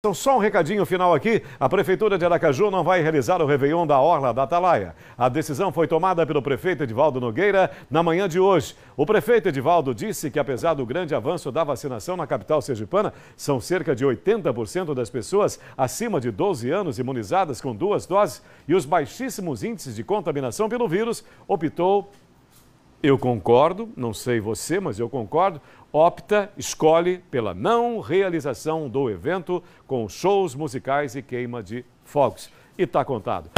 Então, só um recadinho final aqui. A Prefeitura de Aracaju não vai realizar o Réveillon da Orla da Atalaia. A decisão foi tomada pelo prefeito Edivaldo Nogueira na manhã de hoje. O prefeito Edivaldo disse que, apesar do grande avanço da vacinação na capital sergipana, são cerca de 80% das pessoas acima de 12 anos imunizadas com duas doses e os baixíssimos índices de contaminação pelo vírus, optou eu concordo, não sei você, mas eu concordo, opta, escolhe pela não realização do evento com shows musicais e queima de fogos. E está contado.